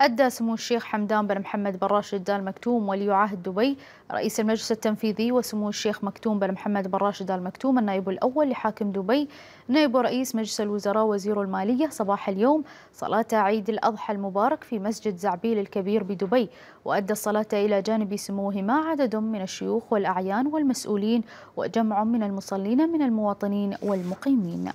أدى سمو الشيخ حمدان بن محمد بن راشد آل مكتوم ولي عهد دبي رئيس المجلس التنفيذي وسمو الشيخ مكتوم بن محمد بن راشد آل مكتوم النائب الأول لحاكم دبي نائب رئيس مجلس الوزراء وزير المالية صباح اليوم صلاة عيد الأضحى المبارك في مسجد زعبيل الكبير بدبي وأدى الصلاة إلى جانب سموهما عدد من الشيوخ والأعيان والمسؤولين وجمع من المصلين من المواطنين والمقيمين